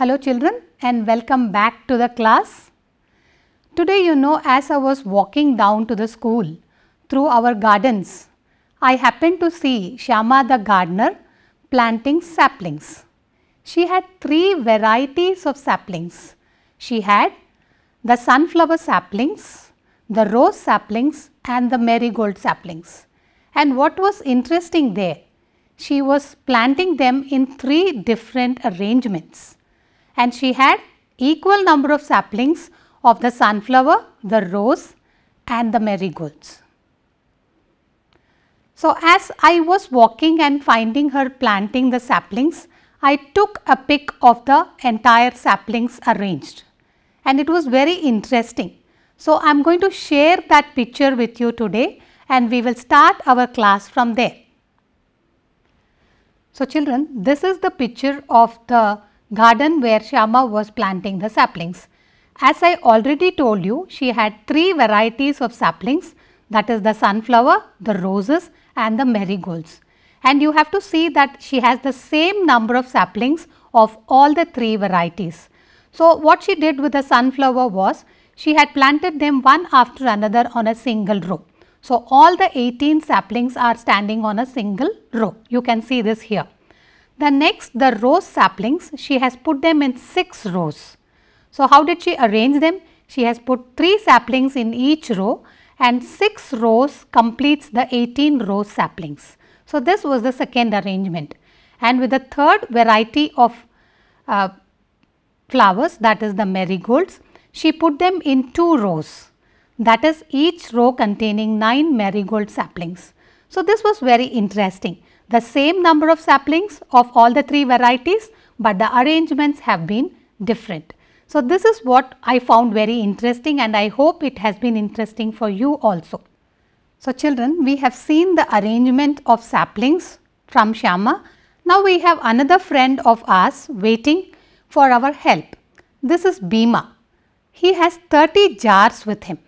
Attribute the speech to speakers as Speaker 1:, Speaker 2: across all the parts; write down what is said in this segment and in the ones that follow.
Speaker 1: Hello children, and welcome back to the class. Today you know as I was walking down to the school through our gardens, I happened to see Shyama the gardener planting saplings. She had three varieties of saplings. She had the sunflower saplings, the rose saplings and the marigold saplings. And what was interesting there, she was planting them in three different arrangements and she had equal number of saplings of the sunflower, the rose and the marigolds. So, as I was walking and finding her planting the saplings, I took a pic of the entire saplings arranged and it was very interesting. So, I am going to share that picture with you today and we will start our class from there. So, children this is the picture of the garden where Shyama was planting the saplings. As I already told you, she had three varieties of saplings that is the sunflower, the roses and the marigolds. And you have to see that she has the same number of saplings of all the three varieties. So what she did with the sunflower was she had planted them one after another on a single row. So all the 18 saplings are standing on a single row. You can see this here. The next the rose saplings she has put them in 6 rows. So, how did she arrange them? She has put 3 saplings in each row and 6 rows completes the 18 rose saplings. So, this was the second arrangement and with the third variety of uh, flowers that is the marigolds, she put them in 2 rows that is each row containing 9 marigold saplings. So, this was very interesting the same number of saplings of all the three varieties, but the arrangements have been different. So, this is what I found very interesting and I hope it has been interesting for you also. So, children we have seen the arrangement of saplings from Shama. Now, we have another friend of ours waiting for our help. This is Bhima. He has 30 jars with him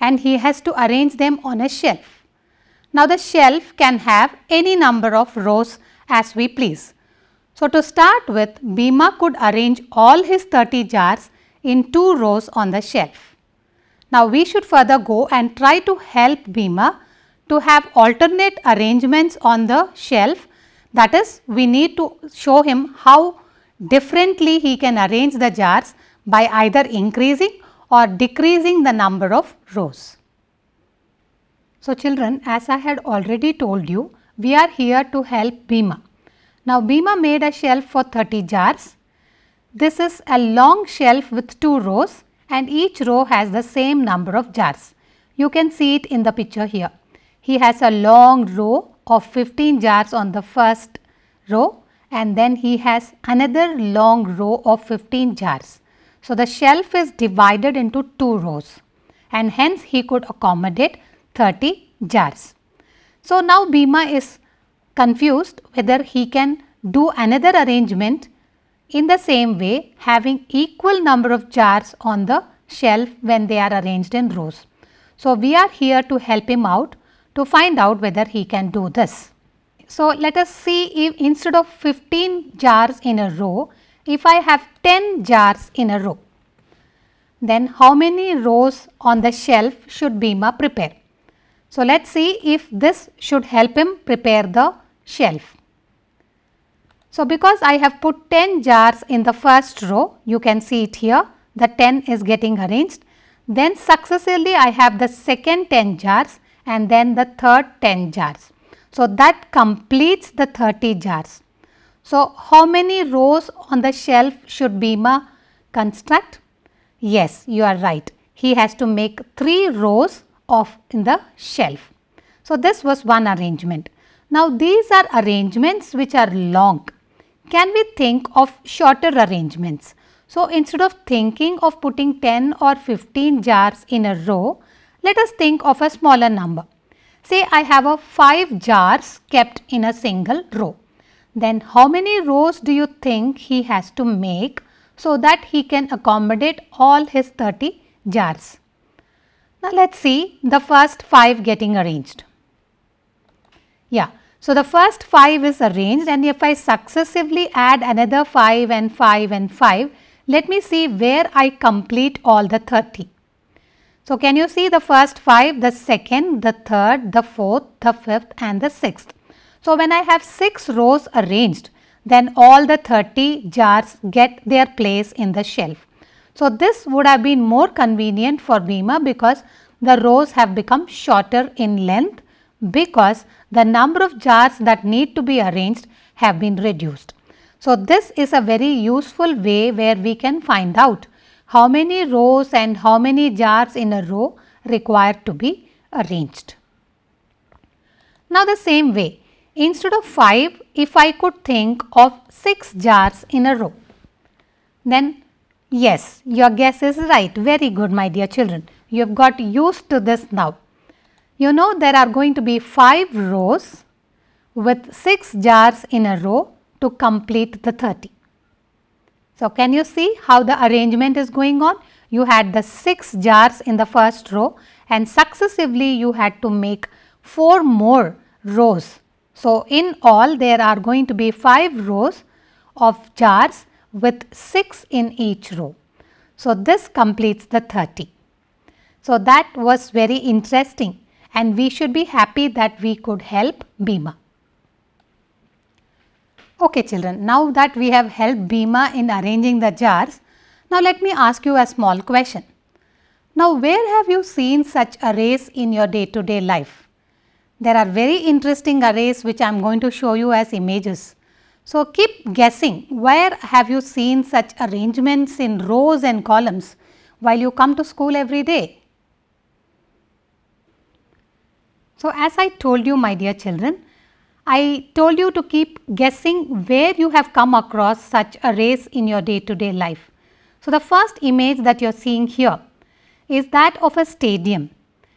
Speaker 1: and he has to arrange them on a shelf. Now the shelf can have any number of rows as we please. So to start with, Bhima could arrange all his 30 jars in two rows on the shelf. Now we should further go and try to help Bhima to have alternate arrangements on the shelf. That is, we need to show him how differently he can arrange the jars by either increasing or decreasing the number of rows. So children, as I had already told you, we are here to help Bhima. Now Bhima made a shelf for 30 jars. This is a long shelf with two rows and each row has the same number of jars. You can see it in the picture here. He has a long row of 15 jars on the first row and then he has another long row of 15 jars. So the shelf is divided into two rows and hence he could accommodate 30 jars. So, now Bhima is confused whether he can do another arrangement in the same way having equal number of jars on the shelf when they are arranged in rows. So, we are here to help him out to find out whether he can do this. So, let us see if instead of 15 jars in a row, if I have 10 jars in a row, then how many rows on the shelf should Bhima prepare? So, let us see if this should help him prepare the shelf. So, because I have put 10 jars in the first row, you can see it here, the 10 is getting arranged. Then successively I have the second 10 jars and then the third 10 jars. So, that completes the 30 jars. So, how many rows on the shelf should Bhima construct? Yes, you are right. He has to make 3 rows off in the shelf. So, this was one arrangement. Now, these are arrangements which are long. Can we think of shorter arrangements? So, instead of thinking of putting 10 or 15 jars in a row, let us think of a smaller number. Say I have a 5 jars kept in a single row. Then how many rows do you think he has to make so that he can accommodate all his 30 jars? Now, let us see the first 5 getting arranged. Yeah. So, the first 5 is arranged and if I successively add another 5 and 5 and 5, let me see where I complete all the 30. So, can you see the first 5, the second, the third, the fourth, the fifth and the sixth. So, when I have 6 rows arranged, then all the 30 jars get their place in the shelf. So, this would have been more convenient for Bhima because the rows have become shorter in length because the number of jars that need to be arranged have been reduced. So, this is a very useful way where we can find out how many rows and how many jars in a row required to be arranged. Now, the same way instead of 5 if I could think of 6 jars in a row then Yes, your guess is right. Very good my dear children. You have got used to this now. You know there are going to be 5 rows with 6 jars in a row to complete the 30. So, can you see how the arrangement is going on? You had the 6 jars in the first row and successively you had to make 4 more rows. So, in all there are going to be 5 rows of jars with 6 in each row. So, this completes the 30. So, that was very interesting and we should be happy that we could help Bhima. Okay children, now that we have helped Bhima in arranging the jars, now let me ask you a small question. Now where have you seen such arrays in your day to day life? There are very interesting arrays which I am going to show you as images. So, keep guessing where have you seen such arrangements in rows and columns while you come to school every day. So, as I told you my dear children, I told you to keep guessing where you have come across such arrays in your day to day life. So, the first image that you are seeing here is that of a stadium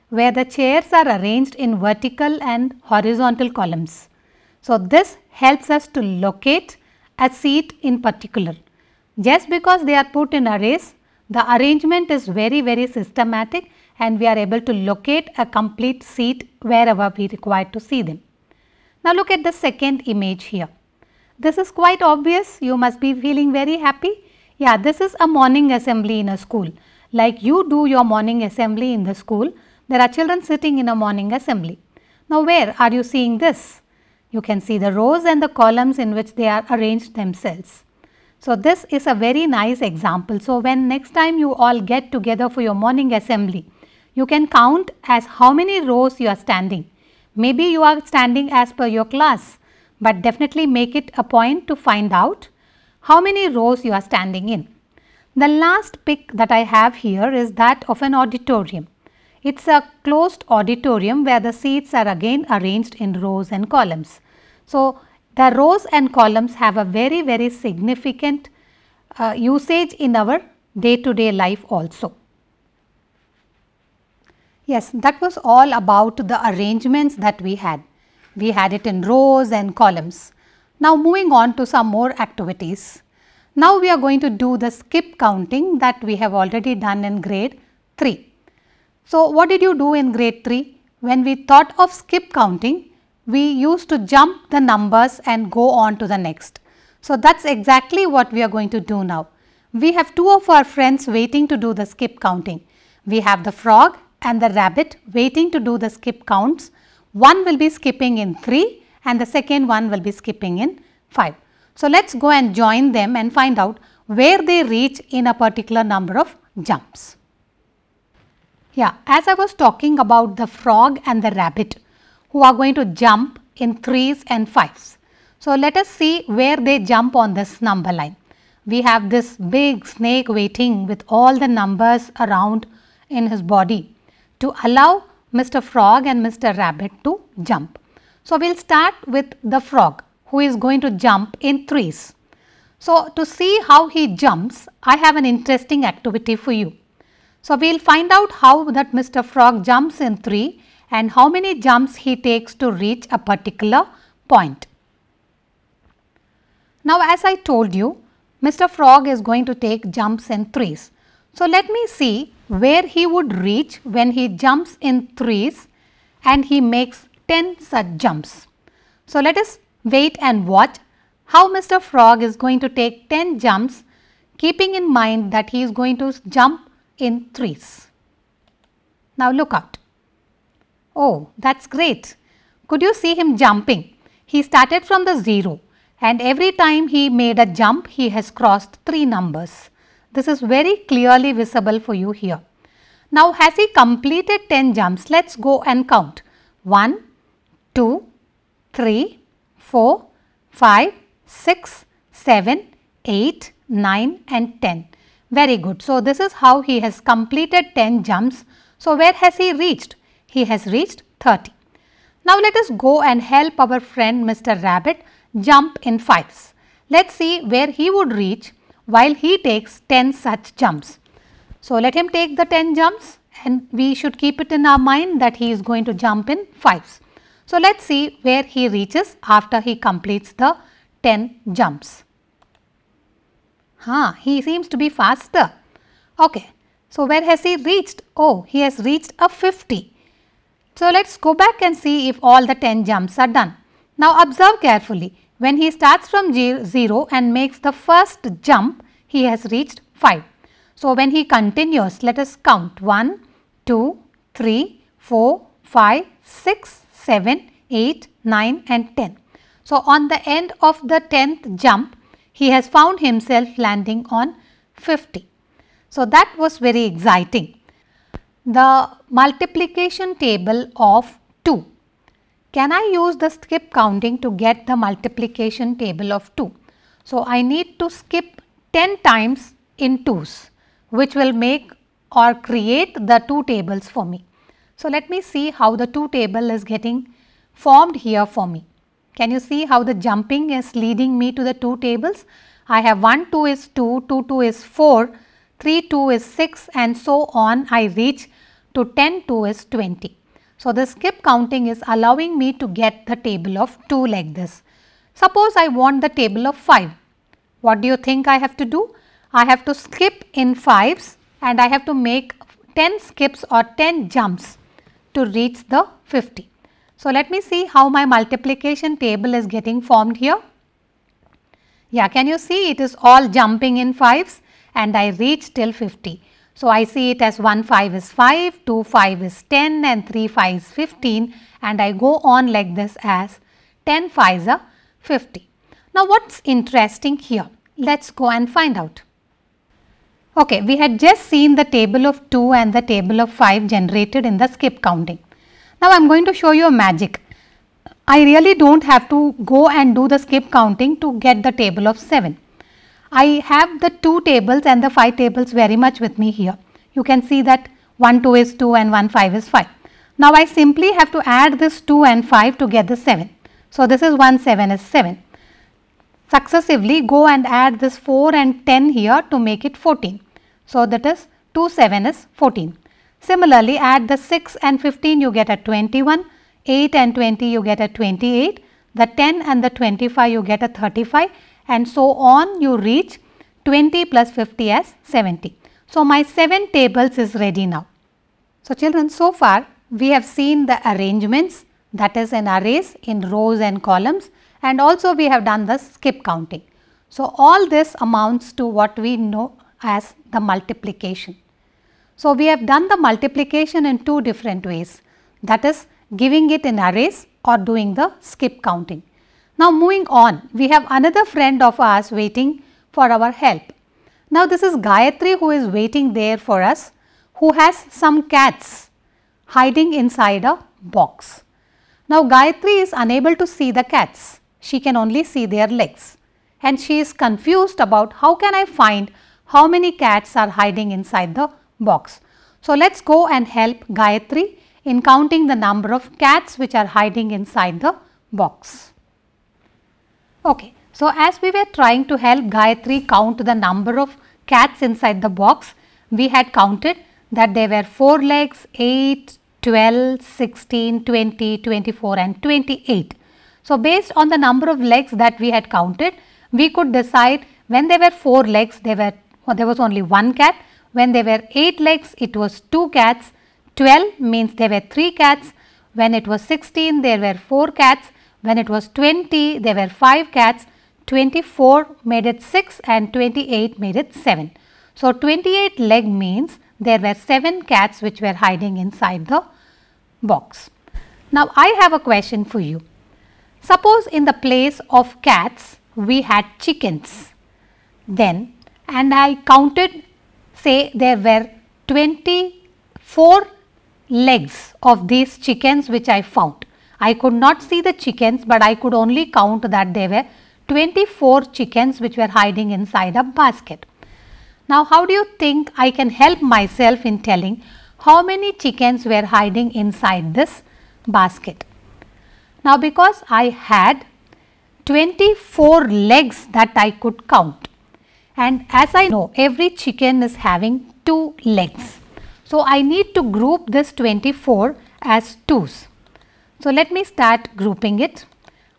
Speaker 1: where the chairs are arranged in vertical and horizontal columns. So, this helps us to locate a seat in particular. Just because they are put in arrays, the arrangement is very very systematic and we are able to locate a complete seat wherever we require to see them. Now look at the second image here. This is quite obvious, you must be feeling very happy. Yeah, this is a morning assembly in a school. Like you do your morning assembly in the school, there are children sitting in a morning assembly. Now where are you seeing this? You can see the rows and the columns in which they are arranged themselves. So this is a very nice example. So when next time you all get together for your morning assembly, you can count as how many rows you are standing. Maybe you are standing as per your class, but definitely make it a point to find out how many rows you are standing in. The last pic that I have here is that of an auditorium. It's a closed auditorium where the seats are again arranged in rows and columns. So, the rows and columns have a very very significant uh, usage in our day to day life also. Yes, that was all about the arrangements that we had. We had it in rows and columns. Now moving on to some more activities. Now we are going to do the skip counting that we have already done in grade 3. So, what did you do in grade 3? When we thought of skip counting, we used to jump the numbers and go on to the next. So, that is exactly what we are going to do now. We have two of our friends waiting to do the skip counting. We have the frog and the rabbit waiting to do the skip counts. One will be skipping in 3 and the second one will be skipping in 5. So, let us go and join them and find out where they reach in a particular number of jumps. Yeah, as I was talking about the frog and the rabbit who are going to jump in threes and fives. So let us see where they jump on this number line. We have this big snake waiting with all the numbers around in his body to allow Mr. Frog and Mr. Rabbit to jump. So we'll start with the frog who is going to jump in threes. So to see how he jumps, I have an interesting activity for you. So, we will find out how that Mr. Frog jumps in 3 and how many jumps he takes to reach a particular point. Now, as I told you, Mr. Frog is going to take jumps in threes. So, let me see where he would reach when he jumps in threes and he makes 10 such jumps. So, let us wait and watch how Mr. Frog is going to take 10 jumps keeping in mind that he is going to jump in threes. Now look out. Oh, that's great. Could you see him jumping? He started from the 0 and every time he made a jump, he has crossed 3 numbers. This is very clearly visible for you here. Now has he completed 10 jumps? Let's go and count. 1, 2, 3, 4, 5, 6, 7, 8, 9 and 10. Very good. So, this is how he has completed 10 jumps. So, where has he reached? He has reached 30. Now, let us go and help our friend Mr. Rabbit jump in fives. Let us see where he would reach while he takes 10 such jumps. So, let him take the 10 jumps and we should keep it in our mind that he is going to jump in fives. So, let us see where he reaches after he completes the 10 jumps. Huh, he seems to be faster. Okay. So, where has he reached? Oh, he has reached a 50. So, let us go back and see if all the 10 jumps are done. Now, observe carefully. When he starts from 0 and makes the first jump, he has reached 5. So, when he continues, let us count 1, 2, 3, 4, 5, 6, 7, 8, 9 and 10. So, on the end of the 10th jump, he has found himself landing on 50. So, that was very exciting. The multiplication table of 2. Can I use the skip counting to get the multiplication table of 2? So, I need to skip 10 times in 2's which will make or create the two tables for me. So, let me see how the two table is getting formed here for me. Can you see how the jumping is leading me to the two tables? I have 1, 2 is 2, 2, 2 is 4, 3, 2 is 6 and so on I reach to 10, 2 is 20. So, the skip counting is allowing me to get the table of 2 like this. Suppose I want the table of 5. What do you think I have to do? I have to skip in 5s and I have to make 10 skips or 10 jumps to reach the 50. So, let me see how my multiplication table is getting formed here. Yeah, can you see it is all jumping in 5s and I reach till 50. So, I see it as 1 5 is 5, 2 5 is 10 and 3 5 is 15 and I go on like this as 10 5s are 50. Now, what's interesting here? Let's go and find out. Okay, we had just seen the table of 2 and the table of 5 generated in the skip counting. Now, I am going to show you a magic. I really do not have to go and do the skip counting to get the table of 7. I have the 2 tables and the 5 tables very much with me here. You can see that 1 2 is 2 and 1 5 is 5. Now, I simply have to add this 2 and 5 to get the 7. So, this is 1 7 is 7. Successively go and add this 4 and 10 here to make it 14. So, that is 2 7 is 14. Similarly, add the 6 and 15 you get a 21, 8 and 20 you get a 28, the 10 and the 25 you get a 35 and so on you reach 20 plus 50 as 70. So, my 7 tables is ready now. So, children so far we have seen the arrangements that is in arrays in rows and columns and also we have done the skip counting. So, all this amounts to what we know as the multiplication. So, we have done the multiplication in two different ways that is giving it in arrays or doing the skip counting. Now, moving on we have another friend of ours waiting for our help. Now, this is Gayatri who is waiting there for us who has some cats hiding inside a box. Now, Gayatri is unable to see the cats. She can only see their legs and she is confused about how can I find how many cats are hiding inside the box box. So let's go and help Gayatri in counting the number of cats which are hiding inside the box. Okay, so as we were trying to help Gayatri count the number of cats inside the box, we had counted that there were 4 legs, 8, 12, 16, 20, 24 and 28. So based on the number of legs that we had counted, we could decide when there were 4 legs, there, were, there was only one cat. When there were 8 legs, it was 2 cats. 12 means there were 3 cats. When it was 16, there were 4 cats. When it was 20, there were 5 cats. 24 made it 6 and 28 made it 7. So, 28 leg means there were 7 cats which were hiding inside the box. Now, I have a question for you. Suppose in the place of cats, we had chickens. Then, and I counted say there were 24 legs of these chickens which I found. I could not see the chickens but I could only count that there were 24 chickens which were hiding inside a basket. Now how do you think I can help myself in telling how many chickens were hiding inside this basket? Now because I had 24 legs that I could count and as I know every chicken is having 2 legs. So I need to group this 24 as 2's. So let me start grouping it.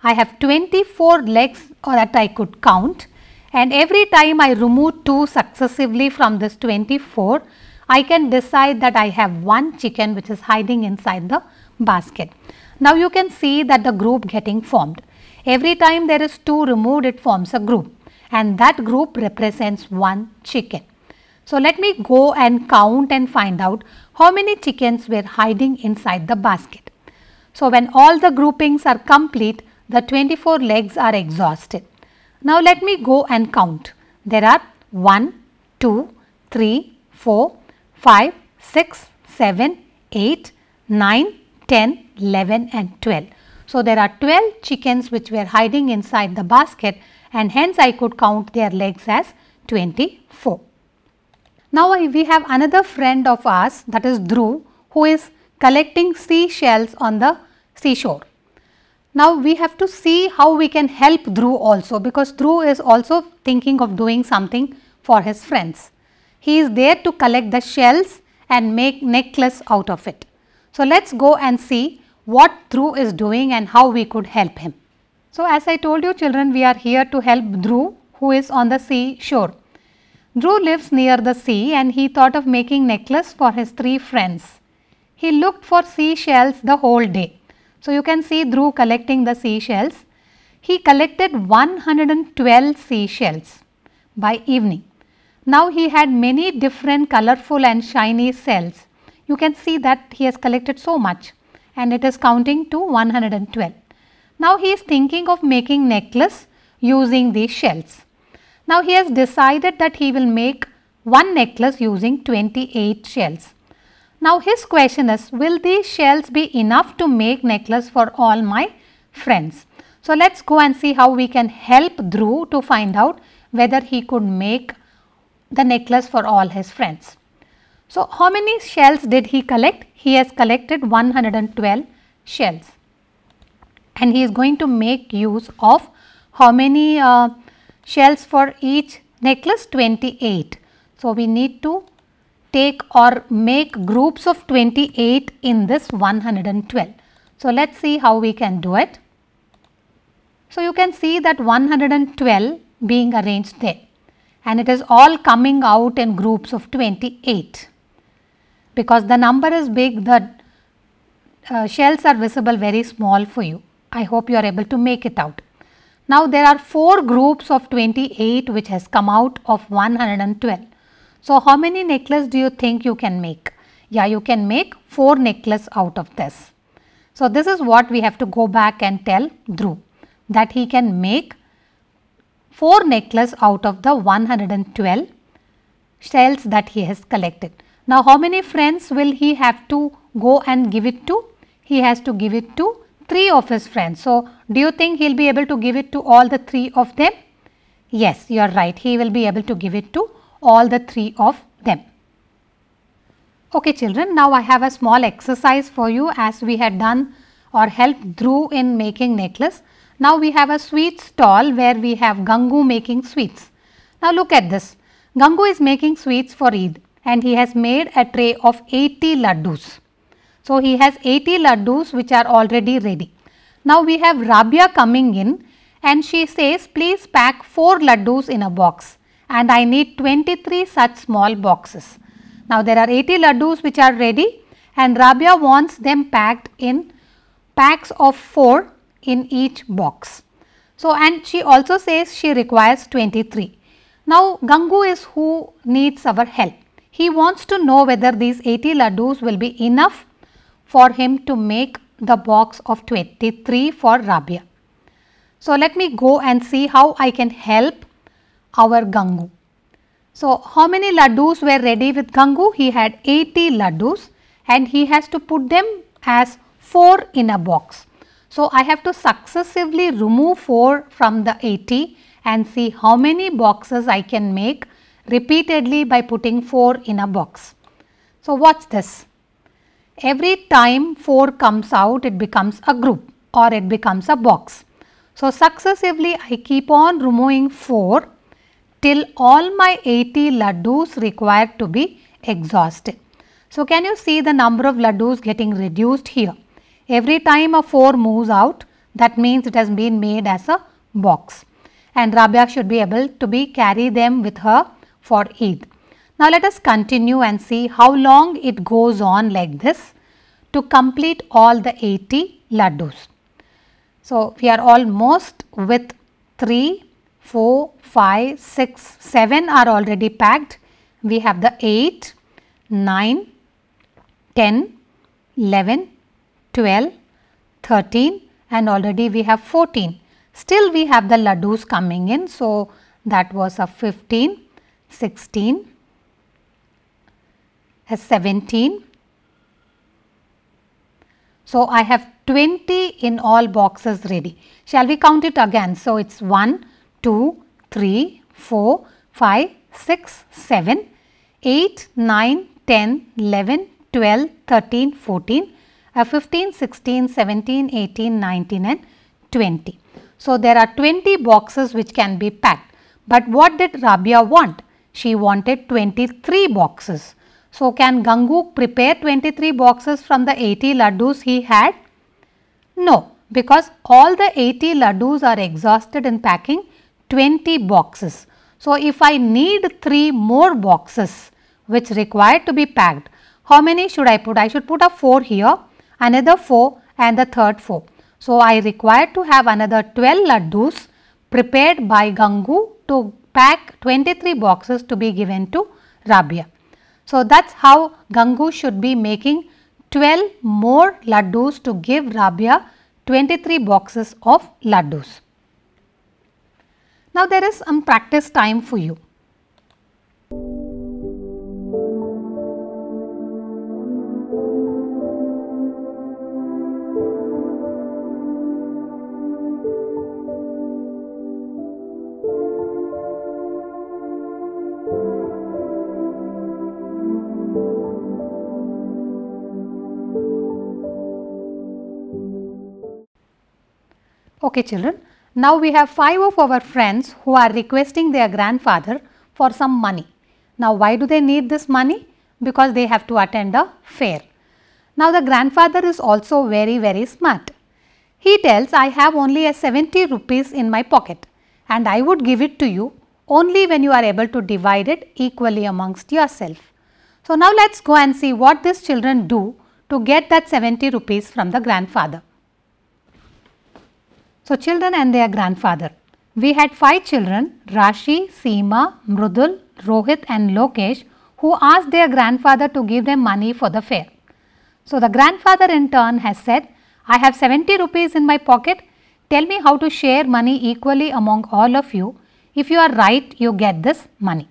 Speaker 1: I have 24 legs or that I could count and every time I remove 2 successively from this 24 I can decide that I have one chicken which is hiding inside the basket. Now you can see that the group getting formed. Every time there is 2 removed it forms a group and that group represents one chicken. So let me go and count and find out how many chickens were hiding inside the basket. So when all the groupings are complete, the 24 legs are exhausted. Now let me go and count. There are 1, 2, 3, 4, 5, 6, 7, 8, 9, 10, 11 and 12. So there are 12 chickens which were hiding inside the basket and hence I could count their legs as 24. Now we have another friend of ours that is Dhruv who is collecting seashells on the seashore. Now we have to see how we can help Dhruv also because Dhruv is also thinking of doing something for his friends. He is there to collect the shells and make necklace out of it. So let's go and see what Dhruv is doing and how we could help him. So, as I told you children, we are here to help Dhruv who is on the sea shore. Dhruv lives near the sea and he thought of making necklace for his three friends. He looked for seashells the whole day. So, you can see Dhruv collecting the seashells. He collected 112 seashells by evening. Now, he had many different colorful and shiny shells. You can see that he has collected so much and it is counting to 112. Now he is thinking of making necklace using these shells. Now he has decided that he will make one necklace using 28 shells. Now his question is will these shells be enough to make necklace for all my friends. So let's go and see how we can help Drew to find out whether he could make the necklace for all his friends. So how many shells did he collect? He has collected 112 shells and he is going to make use of how many uh, shells for each necklace 28. So, we need to take or make groups of 28 in this 112. So, let us see how we can do it. So, you can see that 112 being arranged there and it is all coming out in groups of 28 because the number is big the uh, shells are visible very small for you. I hope you are able to make it out. Now there are 4 groups of 28 which has come out of 112. So how many necklace do you think you can make? Yeah, you can make 4 necklace out of this. So this is what we have to go back and tell Dhruv that he can make 4 necklace out of the 112 shells that he has collected. Now how many friends will he have to go and give it to? He has to give it to three of his friends. So, do you think he will be able to give it to all the three of them? Yes, you are right. He will be able to give it to all the three of them. Okay children, now I have a small exercise for you as we had done or helped Drew in making necklace. Now we have a sweet stall where we have Gangu making sweets. Now look at this. Gangu is making sweets for Eid and he has made a tray of 80 laddus. So, he has 80 laddus which are already ready. Now, we have Rabia coming in and she says please pack 4 laddus in a box and I need 23 such small boxes. Now, there are 80 laddus which are ready and Rabia wants them packed in packs of 4 in each box. So, and she also says she requires 23. Now, Gangu is who needs our help. He wants to know whether these 80 laddus will be enough for him to make the box of 23 for Rabia. So, let me go and see how I can help our Gangu. So, how many laddus were ready with Gangu? He had 80 laddus and he has to put them as 4 in a box. So, I have to successively remove 4 from the 80 and see how many boxes I can make repeatedly by putting 4 in a box. So, watch this every time 4 comes out it becomes a group or it becomes a box. So, successively I keep on removing 4 till all my 80 laddus required to be exhausted. So, can you see the number of laddus getting reduced here? Every time a 4 moves out that means it has been made as a box and Rabia should be able to be carry them with her for Eid. Now let us continue and see how long it goes on like this to complete all the 80 laddus. So we are almost with 3, 4, 5, 6, 7 are already packed. We have the 8, 9, 10, 11, 12, 13 and already we have 14. Still we have the laddus coming in. So that was a 15, 16, has 17. So, I have 20 in all boxes ready. Shall we count it again? So, it is 1, 2, 3, 4, 5, 6, 7, 8, 9, 10, 11, 12, 13, 14, uh, 15, 16, 17, 18, 19 and 20. So, there are 20 boxes which can be packed. But what did Rabia want? She wanted 23 boxes. So can Gangu prepare 23 boxes from the 80 laddus he had? No, because all the 80 laddus are exhausted in packing 20 boxes. So if I need 3 more boxes which require to be packed, how many should I put? I should put a 4 here, another 4 and the third 4. So I require to have another 12 laddus prepared by Gangu to pack 23 boxes to be given to Rabia. So, that is how Gangu should be making 12 more laddus to give Rabia 23 boxes of laddus. Now, there is some practice time for you. Okay children, now we have five of our friends who are requesting their grandfather for some money. Now why do they need this money? Because they have to attend a fair. Now the grandfather is also very very smart. He tells I have only a 70 rupees in my pocket and I would give it to you only when you are able to divide it equally amongst yourself. So now let's go and see what these children do to get that 70 rupees from the grandfather. So, children and their grandfather. We had five children Rashi, Seema, Mrudul, Rohit and Lokesh who asked their grandfather to give them money for the fair. So, the grandfather in turn has said, I have 70 rupees in my pocket. Tell me how to share money equally among all of you. If you are right, you get this money.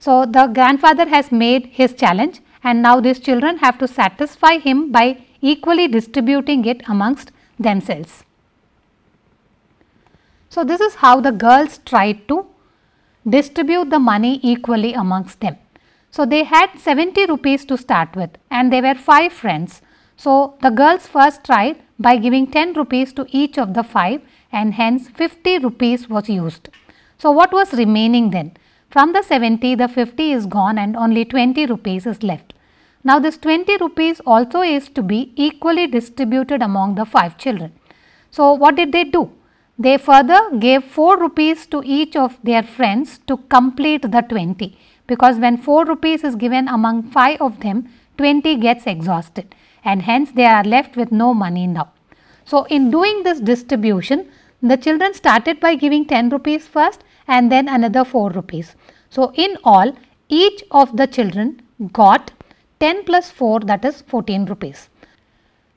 Speaker 1: So, the grandfather has made his challenge and now these children have to satisfy him by equally distributing it amongst themselves. So, this is how the girls tried to distribute the money equally amongst them. So, they had 70 rupees to start with and they were 5 friends. So, the girls first tried by giving 10 rupees to each of the 5 and hence 50 rupees was used. So, what was remaining then? From the 70 the 50 is gone and only 20 rupees is left. Now, this 20 rupees also is to be equally distributed among the 5 children. So, what did they do? They further gave 4 rupees to each of their friends to complete the 20 because when 4 rupees is given among 5 of them, 20 gets exhausted and hence they are left with no money now. So, in doing this distribution, the children started by giving 10 rupees first and then another 4 rupees. So, in all each of the children got 10 plus 4 that is 14 rupees.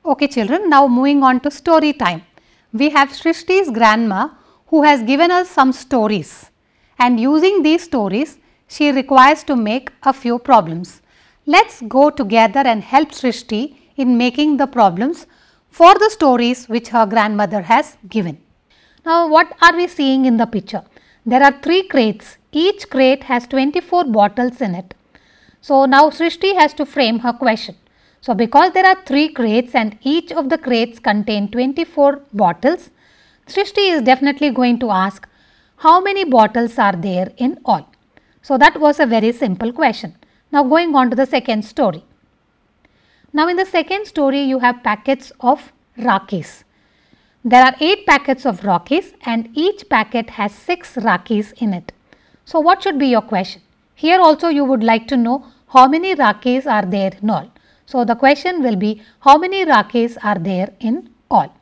Speaker 1: Okay children, now moving on to story time we have Srishti's grandma who has given us some stories and using these stories she requires to make a few problems. Let's go together and help Srishti in making the problems for the stories which her grandmother has given. Now what are we seeing in the picture? There are three crates. Each crate has 24 bottles in it. So now Srishti has to frame her question. So because there are three crates and each of the crates contain 24 bottles, Srishti is definitely going to ask how many bottles are there in all. So that was a very simple question. Now going on to the second story. Now in the second story you have packets of rakis. There are 8 packets of rakis and each packet has 6 rakis in it. So what should be your question? Here also you would like to know how many rakis are there in all. So the question will be how many Rakes are there in all?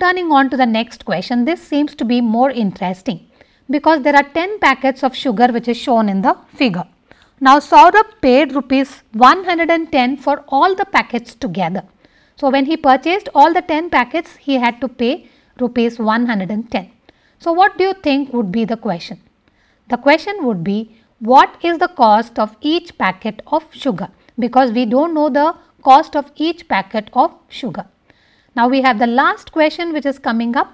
Speaker 1: Turning on to the next question, this seems to be more interesting because there are 10 packets of sugar which is shown in the figure. Now Saurabh paid rupees 110 for all the packets together. So when he purchased all the 10 packets, he had to pay rupees 110. So what do you think would be the question? The question would be what is the cost of each packet of sugar? because we don't know the cost of each packet of sugar. Now we have the last question which is coming up.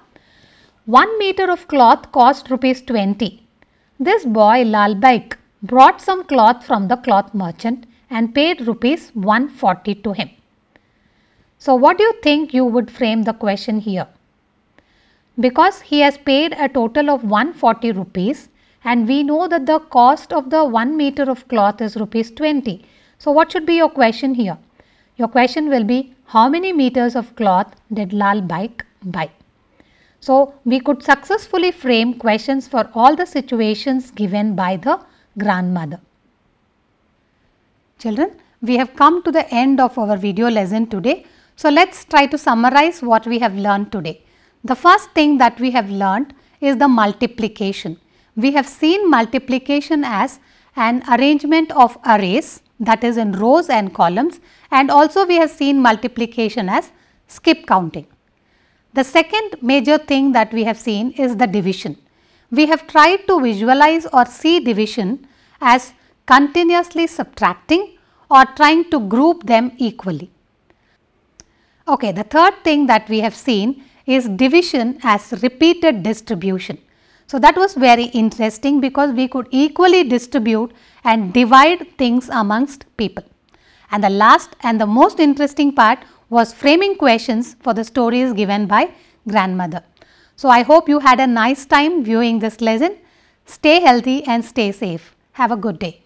Speaker 1: 1 meter of cloth cost rupees 20. This boy Lal Baik brought some cloth from the cloth merchant and paid rupees 140 to him. So what do you think you would frame the question here? Because he has paid a total of 140 rupees and we know that the cost of the 1 meter of cloth is rupees 20. So what should be your question here? Your question will be how many meters of cloth did Lal Bike buy? So we could successfully frame questions for all the situations given by the grandmother. Children, we have come to the end of our video lesson today. So let's try to summarize what we have learned today. The first thing that we have learned is the multiplication. We have seen multiplication as an arrangement of arrays that is in rows and columns and also we have seen multiplication as skip counting. The second major thing that we have seen is the division. We have tried to visualize or see division as continuously subtracting or trying to group them equally. Okay, the third thing that we have seen is division as repeated distribution. So, that was very interesting because we could equally distribute and divide things amongst people. And the last and the most interesting part was framing questions for the stories given by grandmother. So, I hope you had a nice time viewing this lesson. Stay healthy and stay safe. Have a good day.